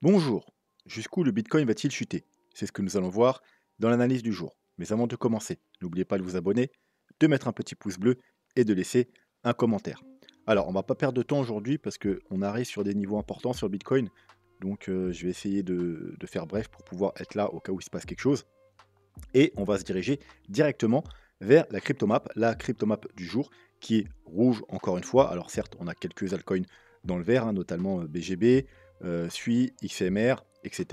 Bonjour, jusqu'où le Bitcoin va-t-il chuter C'est ce que nous allons voir dans l'analyse du jour. Mais avant de commencer, n'oubliez pas de vous abonner, de mettre un petit pouce bleu et de laisser un commentaire. Alors, on va pas perdre de temps aujourd'hui parce qu'on arrive sur des niveaux importants sur Bitcoin. Donc, euh, je vais essayer de, faire bref pour pouvoir être là au cas où il se passe quelque chose. Et on va se diriger directement vers la cryptomap, la cryptomap du jour, qui est rouge encore une fois. Alors certes, on a quelques altcoins dans le vert, hein, notamment BGB, euh, suis, XMR, etc.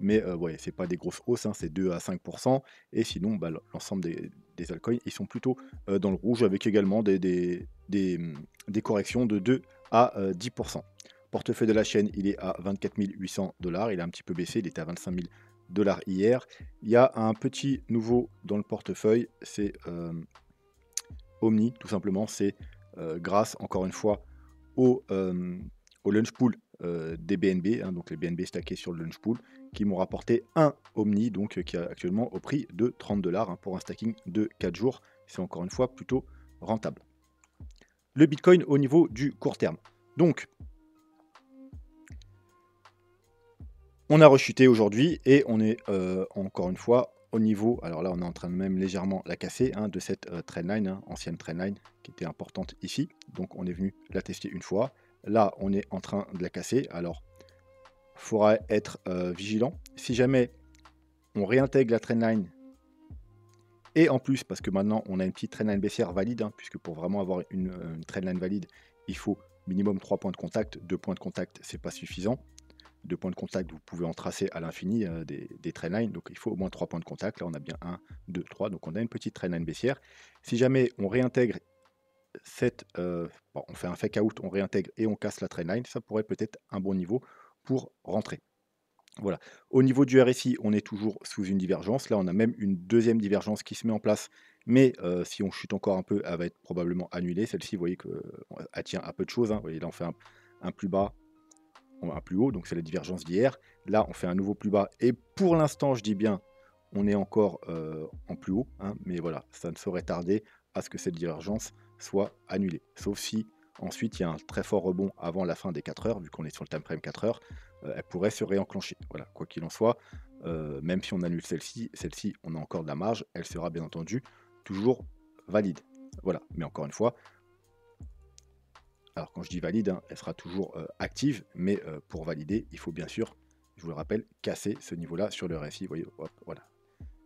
Mais euh, ouais, c'est pas des grosses hausses, hein, c'est 2 à 5%. Et sinon, bah, l'ensemble des, altcoins, ils sont plutôt euh, dans le rouge avec également des, mm, corrections de 2 à 10%. Euh, portefeuille de la chaîne, il est à 24 800 dollars. Il a un petit peu baissé, il était à 25 000 dollars hier. Il y a un petit nouveau dans le portefeuille, c'est Omni, tout simplement. C'est grâce, encore une fois, au, au lunch euh, des BNB, hein, donc les BNB stackés sur le launch pool, qui m'ont rapporté un Omni, donc euh, qui a actuellement au prix de 30 dollars hein, pour un stacking de 4 jours. C'est encore une fois plutôt rentable. Le Bitcoin au niveau du court terme. Donc, on a rechuté aujourd'hui et on est euh, encore une fois au niveau, alors là on est en train de même légèrement la casser, hein, de cette trend trendline, hein, ancienne trendline qui était importante ici. Donc on est venu la tester une fois. Là, on est en train de la casser. Alors, il faudra être euh, vigilant. Si jamais on réintègre la trendline, et en plus, parce que maintenant, on a une petite trendline baissière valide, hein, puisque pour vraiment avoir une, euh, trendline valide, il faut minimum 3 points de contact. 2 points de contact, c'est pas suffisant. deux points de contact, vous pouvez en tracer à l'infini euh, des, des trendlines. Donc il faut au moins 3 points de contact. Là, on a bien 1, 2, 3. Donc on a une petite trendline baissière. Si jamais on réintègre euh, on fait un fake out, on réintègre et on casse la line, ça pourrait peut-être un bon niveau pour rentrer. Voilà. Au niveau du RSI, on est toujours sous une divergence. Là, on a même une deuxième divergence qui se met en place. Mais euh, si on chute encore un peu, elle va être probablement annulée. Celle-ci, vous voyez qu'elle euh, tient à peu de choses. Hein. voyez, là, on fait un, plus bas, un plus haut. Donc, c'est la divergence d'hier. Là, on fait un nouveau plus bas. Et pour l'instant, je dis bien, on est encore en plus haut. Hein, mais voilà, ça ne saurait tarder à ce que cette divergence soit annulé. Sauf si ensuite il y a un très fort rebond avant la fin des 4 heures, vu qu'on est sur le time frame 4 heures, euh, elle pourrait se réenclencher. Voilà, quoi qu'il en soit, euh, même si on annule celle-ci, celle-ci, on a encore de la marge, elle sera bien entendu toujours valide. Voilà, mais encore une fois, alors quand je dis valide, hein, elle sera toujours euh, active, mais pour valider, il faut bien sûr, je vous le rappelle, casser ce niveau-là sur le RSI. voyez, voilà.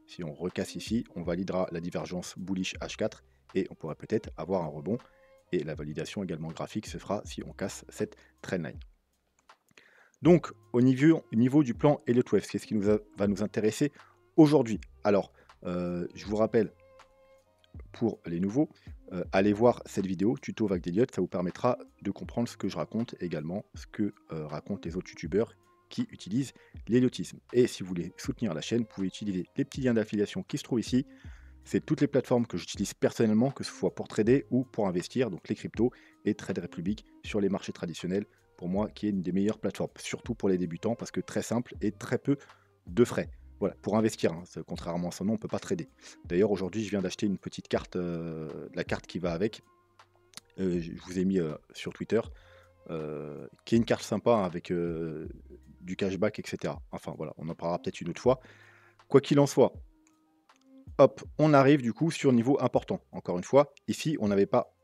Si on recasse ici, on validera la divergence bullish H4 et on pourrait peut-être avoir un rebond. Et la validation également graphique se fera si on casse cette trendline. Donc, au niveau, niveau du plan Elliott Wave, quest ce qui nous va nous intéresser aujourd'hui. Alors, euh, je vous rappelle, pour les nouveaux, euh, allez voir cette vidéo, tuto vague d'Elliott, ça vous permettra de comprendre ce que je raconte, également ce que euh, racontent les autres youtubeurs qui utilisent l'Elliottisme. Et si vous voulez soutenir la chaîne, vous pouvez utiliser les petits liens d'affiliation qui se trouvent ici. C'est toutes les plateformes que j'utilise personnellement, que ce soit pour trader ou pour investir, donc les cryptos et Trade Republic sur les marchés traditionnels, pour moi, qui est une des meilleures plateformes, surtout pour les débutants, parce que très simple et très peu de frais. Voilà, pour investir, hein, contrairement à son nom, on ne peut pas trader. D'ailleurs, aujourd'hui, je viens d'acheter une petite carte, euh, la carte qui va avec. Euh, je vous ai mis euh, sur Twitter, qui est une carte sympa hein, avec du cashback, etc. Enfin voilà, on en parlera peut-être une autre fois. Quoi qu'il en soit, hop, on arrive du coup sur niveau important. Encore une fois, ici, on n'avait pas,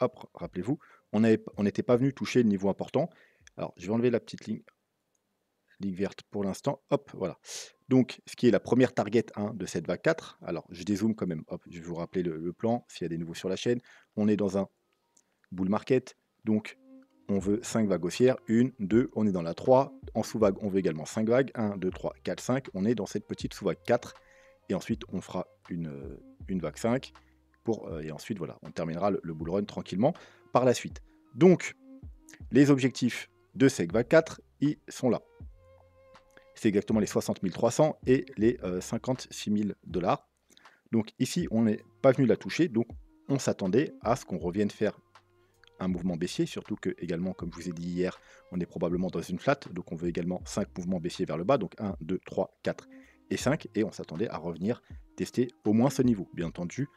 hop, rappelez-vous, on n'était on pas venu toucher le niveau important. Alors, je vais enlever la petite ligne, ligne verte pour l'instant. Hop, voilà. Donc, ce qui est la première target 1 de cette vague 4. Alors, je dézoome quand même. Hop, je vais vous rappeler le, plan s'il y a des nouveaux sur la chaîne. On est dans un bull market. Donc, on veut 5 vagues haussières. 1, 2, on est dans la 3. En sous-vague, on veut également 5 vagues. 1, 2, 3, 4, 5. On est dans cette petite sous-vague 4. Et ensuite, on fera une, une vague 5. Pour, euh, et ensuite, voilà, on terminera le, bull run tranquillement par la suite. Donc, les objectifs de vague 4, ils sont là. C'est exactement les 60 300 et les 56 euh, 000 dollars. Donc ici, on n'est pas venu la toucher, donc on s'attendait à ce qu'on revienne faire un mouvement baissier, surtout que également, comme je vous ai dit hier, on est probablement dans une flat. donc on veut également 5 mouvements baissiers vers le bas, donc 1, 2, 3, 4 et 5, et on s'attendait à revenir tester au moins ce niveau. Bien entendu,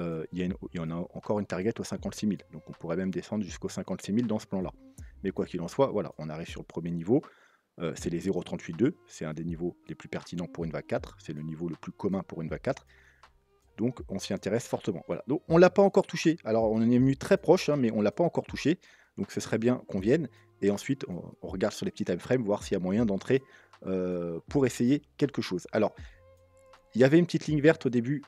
euh, il, y en a encore une target aux 56 000, donc on pourrait même descendre jusqu'au 56 000 dans ce plan-là. Mais quoi qu'il en soit, voilà, on arrive sur le premier niveau, euh, c'est les 0.38.2, c'est un des niveaux les plus pertinents pour une vague 4, c'est le niveau le plus commun pour une vague 4, donc on s'y intéresse fortement. Voilà. Donc on l'a pas encore touché. Alors on en est venu très proche, hein, mais on l'a pas encore touché. Donc ce serait bien qu'on vienne. Et ensuite on, on regarde sur les petits timeframes, voir s'il y a moyen d'entrer euh, pour essayer quelque chose. Alors, il y avait une petite ligne verte au début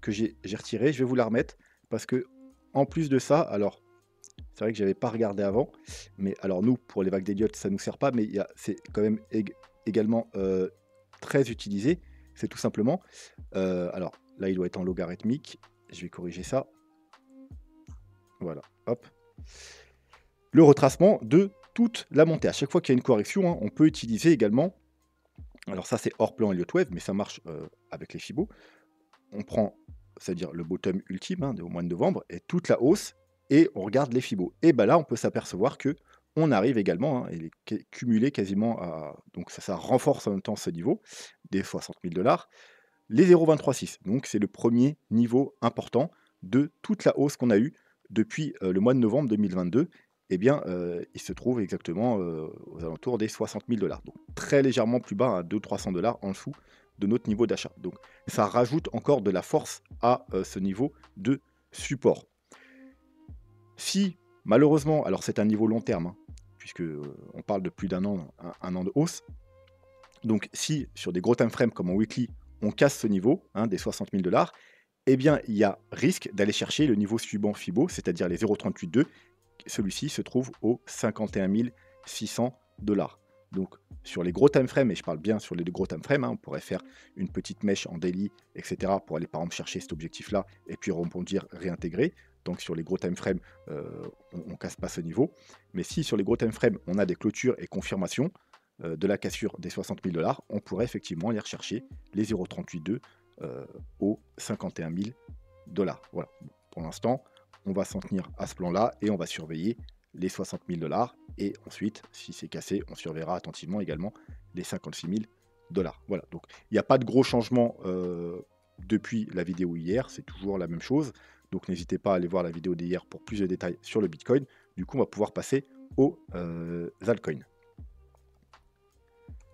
que j'ai retirée, je vais vous la remettre, parce que en plus de ça, alors c'est vrai que je n'avais pas regardé avant, mais alors nous, pour les vagues d'Eliot, ça ne nous sert pas, mais c'est quand même également euh, très utilisé. C'est tout simplement, euh, alors là, il doit être en logarithmique. Je vais corriger ça. Voilà, hop. Le retracement de toute la montée. À chaque fois qu'il y a une correction, hein, on peut utiliser également, alors ça c'est hors plan Elliott Wave, mais ça marche euh, avec les fibos. on prend, c'est-à-dire le bottom ultime hein, au mois de novembre, et toute la hausse, et on regarde les fibos. Et ben là, on peut s'apercevoir que on arrive également, hein, il est cumulé quasiment à, donc ça, ça renforce en même temps ce niveau, des 60 000 dollars, les 0,236. Donc c'est le premier niveau important de toute la hausse qu'on a eue depuis euh, le mois de novembre 2022 eh bien, euh, il se trouve exactement euh, aux alentours des 60 000 dollars. Donc très légèrement plus bas, à hein, 200-300 dollars en dessous de notre niveau d'achat. Donc ça rajoute encore de la force à euh, ce niveau de support. Si malheureusement, alors c'est un niveau long terme, puisqu'on hein, puisque on parle de plus d'un an, un, an de hausse. Donc si sur des gros time frames comme en weekly, on casse ce niveau hein, des 60 000 dollars, eh bien, il y a risque d'aller chercher le niveau suivant FIBO, c'est-à-dire les 0,382, celui-ci se trouve aux 51 600 dollars. Donc sur les gros time frames, et je parle bien sur les deux gros time frame hein, on pourrait faire une petite mèche en daily, etc. pour aller par exemple chercher cet objectif-là et puis rebondir, réintégrer. Donc sur les gros time frames, euh, on, ne casse pas ce niveau. Mais si sur les gros time frame on a des clôtures et confirmations euh, de la cassure des 60 000 dollars, on pourrait effectivement aller rechercher les 0,382 euh, aux 51 000 dollars. Voilà. Pour l'instant, on va s'en tenir à ce plan-là et on va surveiller les 60 000 dollars. Et ensuite, si c'est cassé, on surveillera attentivement également les 56 000 dollars. Voilà, donc il n'y a pas de gros changement euh, depuis la vidéo hier, c'est toujours la même chose. Donc n'hésitez pas à aller voir la vidéo d'hier pour plus de détails sur le Bitcoin. Du coup, on va pouvoir passer aux euh, altcoins.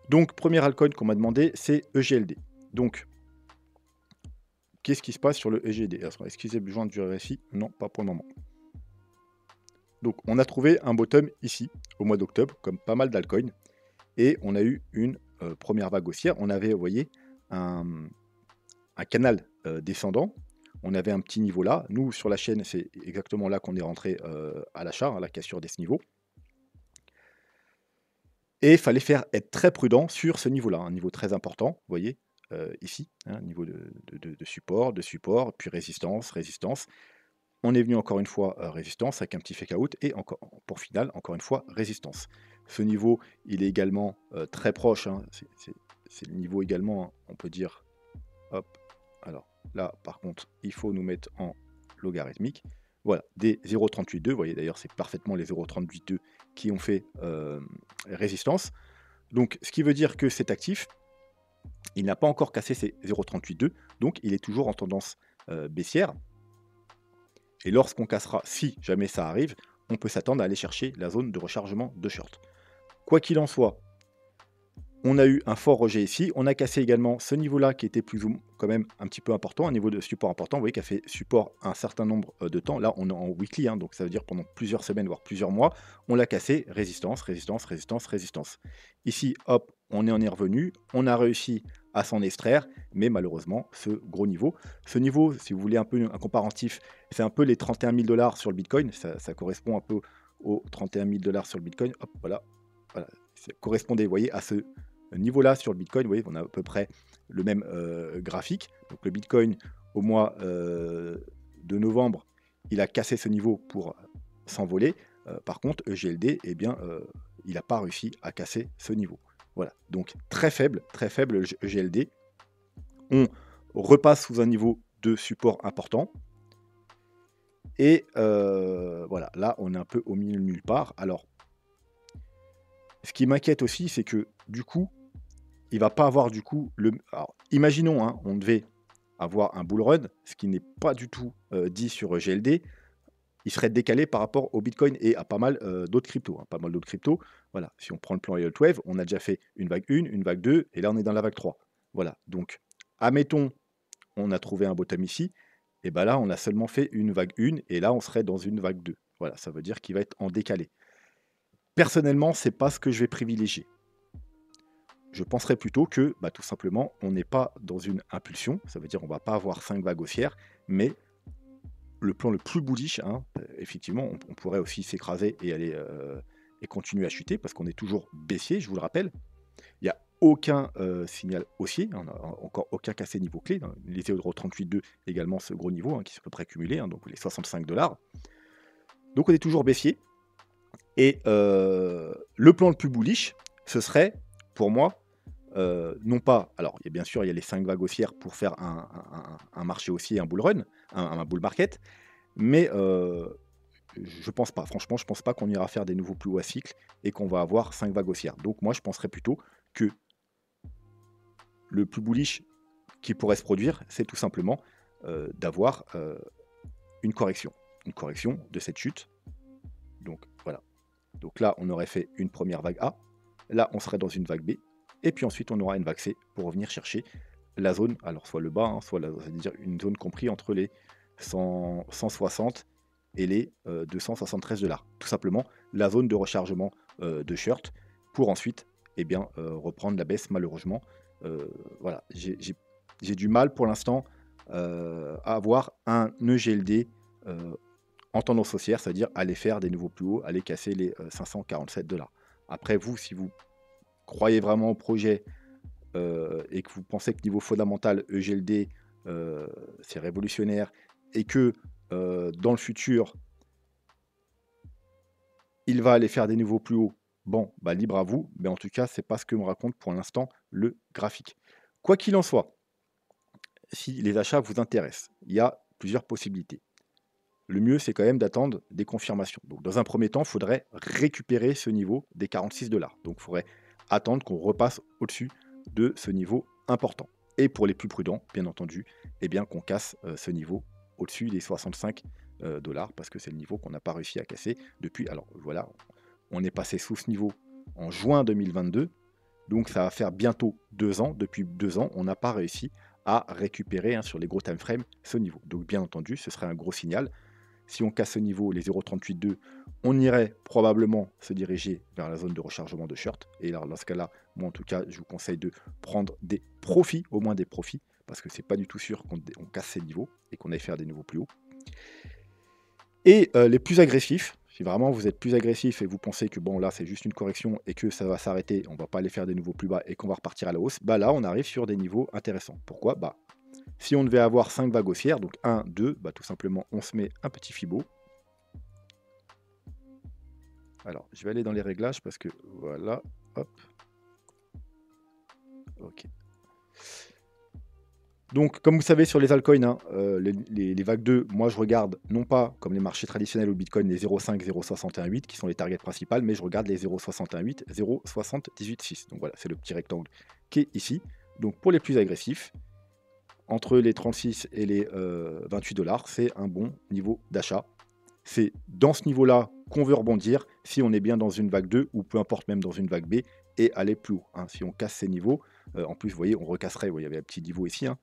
Donc, premier altcoin qu'on m'a demandé, c'est EGLD. Donc, Qu'est-ce qui se passe sur le EGD Est-ce qu'ils aient besoin du RSI Non, pas pour le moment. Donc on a trouvé un bottom ici, au mois d'octobre, comme pas mal d'alcoins. Et on a eu une euh, première vague haussière. On avait, vous voyez, un, canal euh, descendant. On avait un petit niveau là. Nous, sur la chaîne, c'est exactement là qu'on est rentré euh, à l'achat, à hein, la cassure de ce niveau. Et il fallait faire être très prudent sur ce niveau-là, un niveau très important, vous voyez. Euh, ici, hein, niveau de, support, de support, puis résistance, résistance. On est venu encore une fois euh, résistance avec un petit fake out et encore, pour final encore une fois, résistance. Ce niveau, il est également euh, très proche. Hein, c'est le niveau également, on peut dire, hop, alors là, par contre, il faut nous mettre en logarithmique. Voilà, des 0,38,2, vous voyez d'ailleurs, c'est parfaitement les 0,38,2 qui ont fait résistance. Donc, ce qui veut dire que cet actif, il n'a pas encore cassé ses 0,38,2, donc il est toujours en tendance euh, baissière. Et lorsqu'on cassera, si jamais ça arrive, on peut s'attendre à aller chercher la zone de rechargement de short. Quoi qu'il en soit, on a eu un fort rejet ici. On a cassé également ce niveau-là qui était plus ou quand même un petit peu important, un niveau de support important. Vous voyez qui a fait support un certain nombre euh, de temps. Là, on est en weekly, hein, donc ça veut dire pendant plusieurs semaines, voire plusieurs mois. On l'a cassé, résistance, résistance, résistance, résistance. Ici, hop, on en est revenu, on a réussi à s'en extraire, mais malheureusement, ce gros niveau. Ce niveau, si vous voulez un peu un comparatif, c'est un peu les 31 000 dollars sur le Bitcoin, ça, correspond un peu aux 31 000 dollars sur le Bitcoin, hop, voilà, voilà, ça correspondait, voyez, à ce niveau-là sur le Bitcoin, vous voyez, on a à peu près le même euh, graphique. Donc le Bitcoin, au mois euh, de novembre, il a cassé ce niveau pour s'envoler. Euh, par contre, EGLD, eh bien, il n'a pas réussi à casser ce niveau. Voilà, donc très faible, très faible GLD. On repasse sous un niveau de support important. Et euh, voilà, là, on est un peu au milieu nulle part. Alors, ce qui m'inquiète aussi, c'est que du coup, il va pas avoir du coup le. Alors, imaginons, hein, on devait avoir un bull run, ce qui n'est pas du tout euh, dit sur GLD. Il serait décalé par rapport au Bitcoin et à pas mal euh, d'autres cryptos. Hein, pas mal d'autres cryptos. Voilà, si on prend le plan Riot Wave, on a déjà fait une vague 1, une vague 2, et là on est dans la vague 3. Voilà, donc, admettons, on a trouvé un bottom ici, et bien là on a seulement fait une vague 1, et là on serait dans une vague 2. Voilà, ça veut dire qu'il va être en décalé. Personnellement, c'est pas ce que je vais privilégier. Je penserais plutôt que, bah, tout simplement, on n'est pas dans une impulsion, ça veut dire on va pas avoir 5 vagues haussières, mais le plan le plus bullish, hein, euh, effectivement, on, pourrait aussi s'écraser et aller... Euh, et continue à chuter parce qu'on est toujours baissier, je vous le rappelle. Il n'y a aucun euh, signal haussier, encore aucun cassé niveau clé. Hein. Les 382 également ce gros niveau hein, qui se peut peu près cumulé, hein, donc les 65 dollars. Donc on est toujours baissier. Et euh, le plan le plus bullish, ce serait pour moi, euh, non pas, alors il bien sûr il y a les cinq vagues haussières pour faire un, marché haussier, un bull run, un, un bull market, mais je pense pas. Franchement, je pense pas qu'on ira faire des nouveaux plus hauts à cycle et qu'on va avoir 5 vagues haussières. Donc moi, je penserais plutôt que le plus bullish qui pourrait se produire, c'est tout simplement euh, d'avoir euh, une correction. Une correction de cette chute. Donc voilà. Donc là, on aurait fait une première vague A. Là, on serait dans une vague B. Et puis ensuite, on aura une vague C pour revenir chercher la zone, alors soit le bas, hein, soit la, -dire une zone comprise entre les 100, 160 et les 273 dollars. Tout simplement la zone de rechargement euh, de shirt pour ensuite eh bien, euh, reprendre la baisse malheureusement. Euh, voilà, j'ai du mal pour l'instant à avoir un EGLD en tendance haussière, c'est-à-dire aller faire des nouveaux plus hauts, aller casser les 547 dollars. Après vous, si vous croyez vraiment au projet et que vous pensez que niveau fondamental EGLD c'est révolutionnaire et que euh, dans le futur, il va aller faire des niveaux plus hauts. Bon, bah libre à vous, mais en tout cas, ce n'est pas ce que me raconte pour l'instant le graphique. Quoi qu'il en soit, si les achats vous intéressent, il y a plusieurs possibilités. Le mieux, c'est quand même d'attendre des confirmations. Donc, dans un premier temps, il faudrait récupérer ce niveau des 46 dollars. Donc, il faudrait attendre qu'on repasse au-dessus de ce niveau important. Et pour les plus prudents, bien entendu, eh bien qu'on casse euh, ce niveau au-dessus des 65 euh, dollars parce que c'est le niveau qu'on n'a pas réussi à casser depuis. Alors voilà, on est passé sous ce niveau en juin 2022, donc ça va faire bientôt deux ans. Depuis deux ans, on n'a pas réussi à récupérer hein, sur les gros time frames ce niveau. Donc bien entendu, ce serait un gros signal. Si on casse ce niveau, les 0,382, on irait probablement se diriger vers la zone de rechargement de short. Et alors dans ce cas-là, moi en tout cas, je vous conseille de prendre des profits, au moins des profits, parce que c'est pas du tout sûr qu'on casse ces niveaux et qu'on aille faire des niveaux plus hauts. Et euh, les plus agressifs, si vraiment vous êtes plus agressif et vous pensez que bon là c'est juste une correction et que ça va s'arrêter, on va pas aller faire des niveaux plus bas et qu'on va repartir à la hausse, bah là on arrive sur des niveaux intéressants. Pourquoi Bah si on devait avoir 5 vagues haussières, donc 1, 2, bah tout simplement on se met un petit fibo. Alors je vais aller dans les réglages parce que voilà, hop. Ok. Donc, comme vous savez, sur les altcoins, hein, euh, les, vagues 2, moi je regarde non pas comme les marchés traditionnels au Bitcoin les 0,5, 0,618 qui sont les targets principales, mais je regarde les 0,618, 0,786. Donc voilà, c'est le petit rectangle qui est ici. Donc pour les plus agressifs, entre les 36 et les 28 euh, dollars, c'est un bon niveau d'achat. C'est dans ce niveau-là qu'on veut rebondir si on est bien dans une vague 2 ou peu importe même dans une vague B et aller plus haut. Hein. si on casse ces niveaux, euh, en plus, vous voyez, on recasserait, il y avait un petit niveau ici, hein.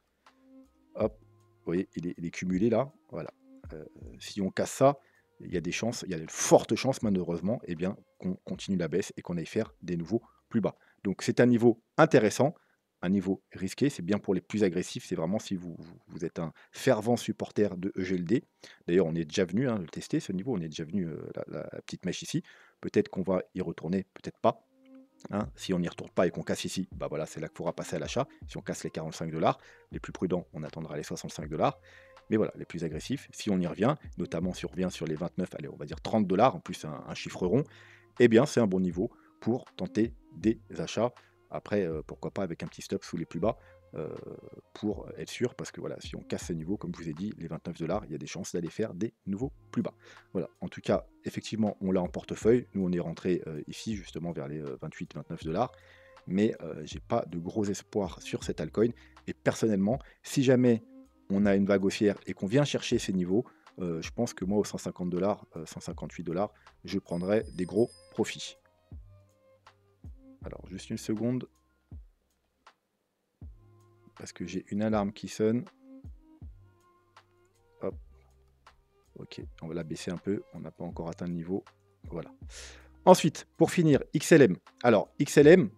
Vous voyez, il est, cumulé là. Voilà. Euh, si on casse ça, il y a des chances, il y a de fortes chances malheureusement, eh bien, qu'on continue la baisse et qu'on aille faire des nouveaux plus bas. Donc c'est un niveau intéressant, un niveau risqué, c'est bien pour les plus agressifs, c'est vraiment si vous, êtes un fervent supporter de EGLD. D'ailleurs, on est déjà venu hein, le tester, ce niveau, on est déjà venu euh, la, petite mèche ici. Peut-être qu'on va y retourner, peut-être pas. Hein, si on n'y retourne pas et qu'on casse ici, bah voilà, c'est là qu'il faudra passer à l'achat. Si on casse les 45 dollars, les plus prudents, on attendra les 65 dollars. Mais voilà, les plus agressifs, si on y revient, notamment si on revient sur les 29, allez, on va dire 30 dollars, en plus un, un, chiffre rond, eh bien, c'est un bon niveau pour tenter des achats. Après, euh, pourquoi pas avec un petit stop sous les plus bas euh, pour être sûr, parce que voilà, si on casse ces niveaux, comme je vous ai dit, les 29 dollars, il y a des chances d'aller faire des nouveaux plus bas. Voilà, en tout cas, effectivement, on l'a en portefeuille. Nous, on est rentré euh, ici, justement, vers les 28-29 euh, dollars mais j'ai pas de gros espoir sur cette altcoin. Et personnellement, si jamais on a une vague haussière et qu'on vient chercher ces niveaux, je pense que moi, aux 150 dollars, 158 dollars, je prendrai des gros profits. Alors, juste une seconde parce que j'ai une alarme qui sonne. Hop. Ok, on va la baisser un peu. On n'a pas encore atteint le niveau. Voilà. Ensuite, pour finir, XLM. Alors, XLM,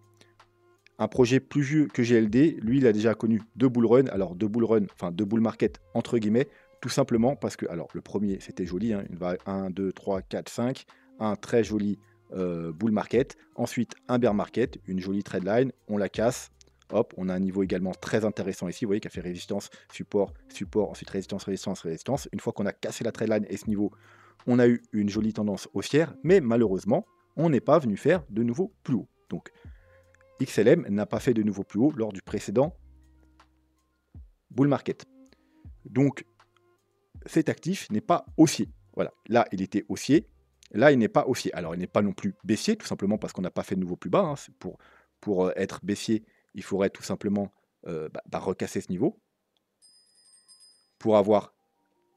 un projet plus vieux que GLD, lui, il a déjà connu deux bull runs. Alors, deux bull runs, enfin, deux bull market, entre guillemets, tout simplement parce que, alors, le premier, c'était joli. Hein, une 1, 2, 3, 4, 5. Un très joli euh, bull market. Ensuite, un bear market, une jolie trade line. On la casse, Hop, on a un niveau également très intéressant ici, vous voyez, qui a fait résistance, support, support, ensuite résistance, résistance, résistance. Une fois qu'on a cassé la trade line et ce niveau, on a eu une jolie tendance haussière, mais malheureusement, on n'est pas venu faire de nouveau plus haut. Donc, XLM n'a pas fait de nouveau plus haut lors du précédent bull market. Donc, cet actif n'est pas haussier. Voilà, là, il était haussier. Là, il n'est pas haussier. Alors, il n'est pas non plus baissier, tout simplement parce qu'on n'a pas fait de nouveau plus bas. Hein. Pour, pour euh, être baissier, il faudrait tout simplement euh, bah, bah, recasser ce niveau pour avoir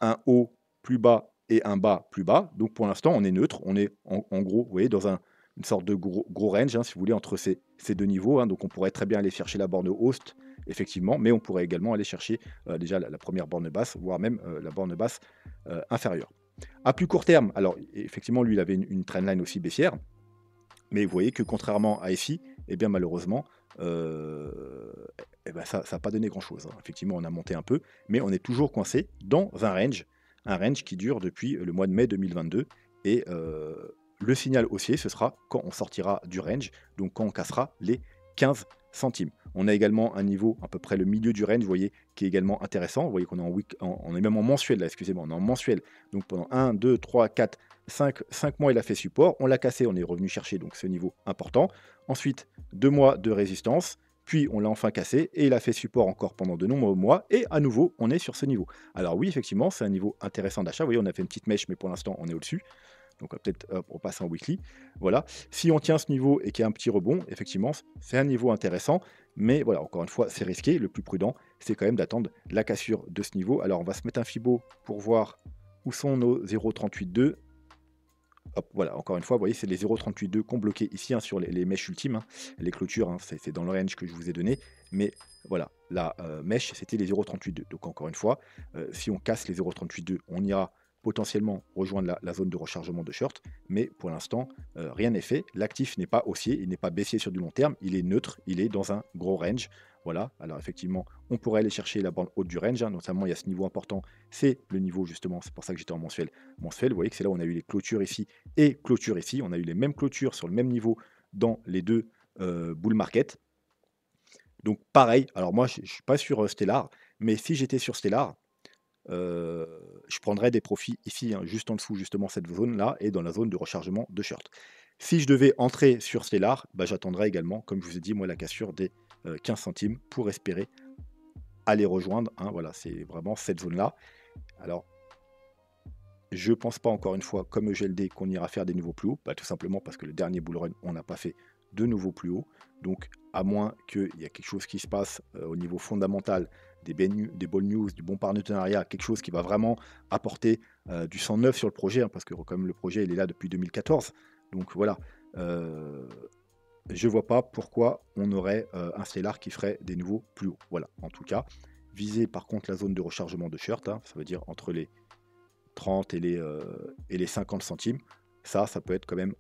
un haut plus bas et un bas plus bas. Donc pour l'instant, on est neutre, on est en, gros, vous voyez, dans une sorte de gros, range, hein, si vous voulez, entre ces, deux niveaux. Hein. donc on pourrait très bien aller chercher la borne host, effectivement, mais on pourrait également aller chercher euh, déjà la, première borne basse, voire même euh, la borne basse inférieure. À plus court terme, alors effectivement, lui, il avait une, trendline aussi baissière, mais vous voyez que contrairement à ici, eh bien malheureusement, et euh, eh ben ça n'a pas donné grand-chose. Hein. Effectivement, on a monté un peu, mais on est toujours coincé dans un range, un range qui dure depuis le mois de mai 2022. Et euh, le signal haussier, ce sera quand on sortira du range, donc quand on cassera les 15 centimes. On a également un niveau à peu près le milieu du range, vous voyez, qui est également intéressant. Vous voyez qu'on est en, week on est même en mensuel là, excusez-moi, on est en mensuel. Donc pendant 1, 2, 3, 4, 5, 5 mois, il a fait support. On l'a cassé, on est revenu chercher donc ce niveau important. Ensuite, 2 mois de résistance. Puis on l'a enfin cassé et il a fait support encore pendant de nombreux mois et à nouveau on est sur ce niveau. Alors oui effectivement c'est un niveau intéressant d'achat. Vous voyez on a fait une petite mèche mais pour l'instant on est au-dessus. Donc peut-être on passe en weekly. Voilà. Si on tient ce niveau et qu'il y a un petit rebond, effectivement c'est un niveau intéressant. Mais voilà, encore une fois, c'est risqué. Le plus prudent, c'est quand même d'attendre la cassure de ce niveau. Alors, on va se mettre un Fibo pour voir où sont nos 0,38,2. Hop, voilà, encore une fois, vous voyez, c'est les 0,38,2 qu'on bloquait ici hein, sur les, mèches ultimes. Hein. Les clôtures, hein, c'est dans le range que je vous ai donné. Mais voilà, la euh, mèche, c'était les 0,38,2. Donc, encore une fois, euh, si on casse les 0,38,2, on ira potentiellement rejoindre la, zone de rechargement de short, mais pour l'instant, euh, rien n'est fait. L'actif n'est pas haussier, il n'est pas baissier sur du long terme, il est neutre, il est dans un gros range. Voilà, alors effectivement, on pourrait aller chercher la bande haute du range, hein. notamment il y a ce niveau important, c'est le niveau justement, c'est pour ça que j'étais en mensuel. Mensuel, vous voyez que c'est là où on a eu les clôtures ici et clôtures ici, on a eu les mêmes clôtures sur le même niveau dans les deux euh, bull market. Donc pareil, alors moi je ne suis pas sur euh, Stellar, mais si j'étais sur Stellar, euh, je prendrais des profits ici, hein, juste en dessous, justement, cette zone-là, et dans la zone de rechargement de short. Si je devais entrer sur Stellar, bah, j'attendrai également, comme je vous ai dit, moi, la cassure des 15 euh, centimes pour espérer aller rejoindre. Hein, voilà, c'est vraiment cette zone-là. Alors, je pense pas, encore une fois, comme EGLD, qu'on ira faire des nouveaux plus hauts, bah, tout simplement parce que le dernier bull run, on n'a pas fait de nouveaux plus hauts. Donc, à moins qu'il y ait quelque chose qui se passe euh, au niveau fondamental, des, des bonnes news, du bon partenariat, quelque chose qui va vraiment apporter euh, du sang neuf sur le projet, hein, parce que quand le projet il est là depuis 2014. Donc voilà, euh, je vois pas pourquoi on aurait euh, un Stellar qui ferait des nouveaux plus hauts. Voilà, en tout cas, viser par contre la zone de rechargement de shirt, hein, ça veut dire entre les 30 et les, euh, et les 50 centimes, ça, ça peut être quand même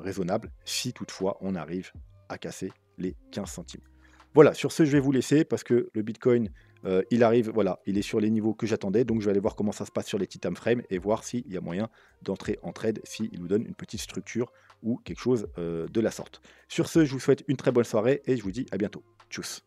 raisonnable si toutefois on arrive à casser les 15 centimes. Voilà, sur ce, je vais vous laisser parce que le Bitcoin, euh, il arrive, voilà, il est sur les niveaux que j'attendais, donc je vais aller voir comment ça se passe sur les Titan Frame et voir s'il y a moyen d'entrer en trade, s'il nous donne une petite structure ou quelque chose euh, de la sorte. Sur ce, je vous souhaite une très bonne soirée et je vous dis à bientôt. Tchuss